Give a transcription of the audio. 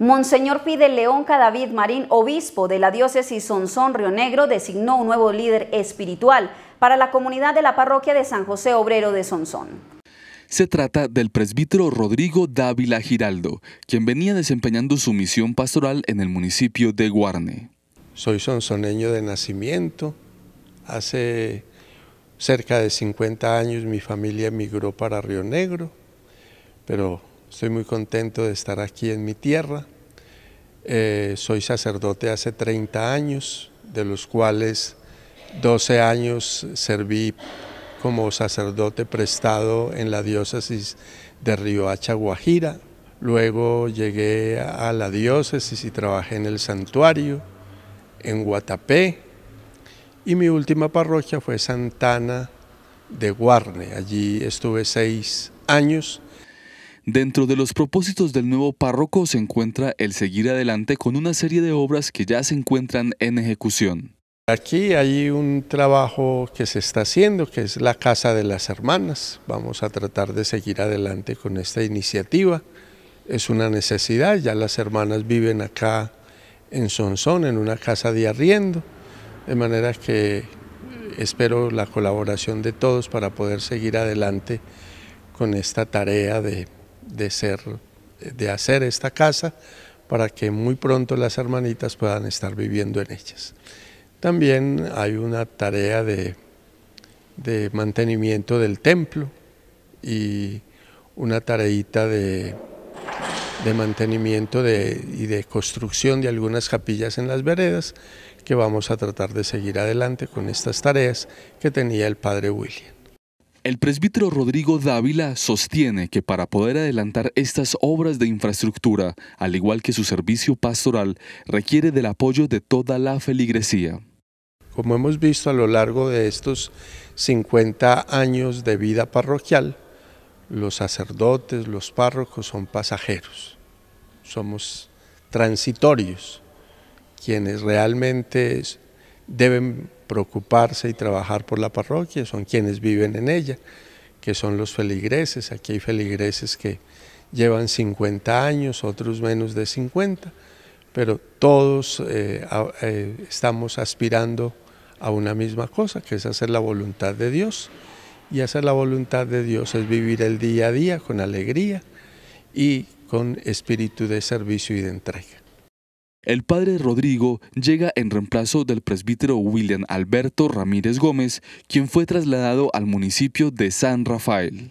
Monseñor Pide León Cadavid Marín, obispo de la diócesis Sonsón Río Negro, designó un nuevo líder espiritual para la comunidad de la parroquia de San José Obrero de Sonsón. Se trata del presbítero Rodrigo Dávila Giraldo, quien venía desempeñando su misión pastoral en el municipio de Guarne. Soy sonsoneño de nacimiento. Hace cerca de 50 años mi familia emigró para Río Negro, pero Estoy muy contento de estar aquí en mi tierra. Eh, soy sacerdote hace 30 años, de los cuales 12 años serví como sacerdote prestado en la diócesis de Riohacha, Guajira. Luego llegué a la diócesis y trabajé en el santuario, en Guatapé. Y mi última parroquia fue Santana de Guarne. Allí estuve seis años Dentro de los propósitos del nuevo párroco se encuentra el seguir adelante con una serie de obras que ya se encuentran en ejecución. Aquí hay un trabajo que se está haciendo, que es la Casa de las Hermanas. Vamos a tratar de seguir adelante con esta iniciativa. Es una necesidad, ya las hermanas viven acá en Sonsón, en una casa de arriendo, de manera que espero la colaboración de todos para poder seguir adelante con esta tarea de de ser, de hacer esta casa para que muy pronto las hermanitas puedan estar viviendo en ellas. También hay una tarea de, mantenimiento del templo y una tareita de, mantenimiento y de construcción de algunas capillas en las veredas que vamos a tratar de seguir adelante con estas tareas que tenía el padre William. El presbítero Rodrigo Dávila sostiene que para poder adelantar estas obras de infraestructura, al igual que su servicio pastoral, requiere del apoyo de toda la feligresía. Como hemos visto a lo largo de estos 50 años de vida parroquial, los sacerdotes, los párrocos son pasajeros, somos transitorios, quienes realmente deben preocuparse y trabajar por la parroquia, son quienes viven en ella, que son los feligreses. Aquí hay feligreses que llevan 50 años, otros menos de 50, pero todos eh, eh, estamos aspirando a una misma cosa, que es hacer la voluntad de Dios. Y hacer la voluntad de Dios es vivir el día a día con alegría y con espíritu de servicio y de entrega. El padre Rodrigo llega en reemplazo del presbítero William Alberto Ramírez Gómez, quien fue trasladado al municipio de San Rafael.